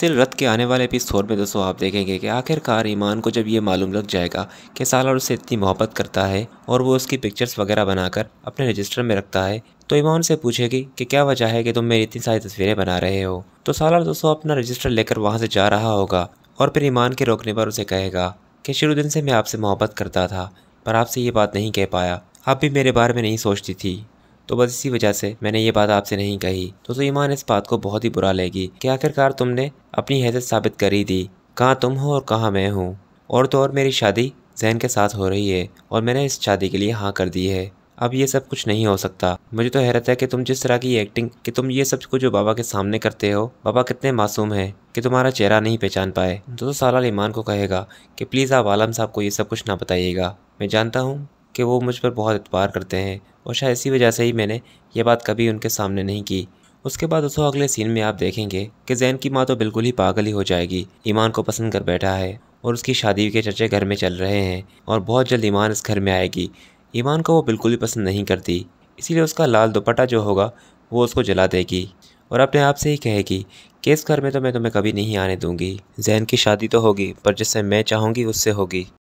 सिल रथ के आने वाले एपिसोड में दोस्तों आप देखेंगे कि आखिरकार ईमान को जब ये मालूम लग जाएगा कि सालार उससे इतनी मोहब्बत करता है और वो उसकी पिक्चर्स वगैरह बनाकर अपने रजिस्टर में रखता है तो ईमान से पूछेगी कि क्या वजह है कि तुम मेरी इतनी सारी तस्वीरें बना रहे हो तो सालार दोस्तों अपना रजिस्टर लेकर वहाँ से जा रहा होगा और फिर ईमान के रोकने पर उसे कहेगा कि शुरू दिन से मैं आपसे मोहब्बत करता था पर आपसे ये बात नहीं कह पाया आप भी मेरे बारे में नहीं सोचती थी तो बस इसी वजह से मैंने ये बात आपसे नहीं कही तो ईमान इस बात को बहुत ही बुरा लेगी कि आखिरकार तुमने अपनी हैसियत साबित कर ही दी कहाँ तुम हो और कहाँ मैं हूँ और तो और मेरी शादी जहन के साथ हो रही है और मैंने इस शादी के लिए हाँ कर दी है अब ये सब कुछ नहीं हो सकता मुझे तो हैरत है कि तुम जिस तरह की एक्टिंग कि तुम ये सब कुछ जो बाबा के सामने करते हो बाबा कितने मासूम हैं कि तुम्हारा चेहरा नहीं पहचान पाए तो, तो साला ईमान को कहेगा कि प्लीज़ आप आलम साहब को ये सब कुछ ना बताइएगा मैं जानता हूँ कि वो मुझ पर बहुत एतबार करते हैं और शायद इसी वजह से ही मैंने ये बात कभी उनके सामने नहीं की उसके बाद उसको अगले सीन में आप देखेंगे कि जैन की माँ तो बिल्कुल ही पागल ही हो जाएगी ईमान को पसंद कर बैठा है और उसकी शादी के चर्चे घर में चल रहे हैं और बहुत जल्द ईमान इस घर में आएगी ईमान को वो बिल्कुल भी पसंद नहीं करती इसीलिए उसका लाल दुपट्टा जो होगा वो उसको जला देगी और अपने आप से ही कहेगी कि इस घर में तो मैं तुम्हें कभी नहीं आने दूंगी जैन की शादी तो होगी पर जिससे मैं चाहूँगी उससे होगी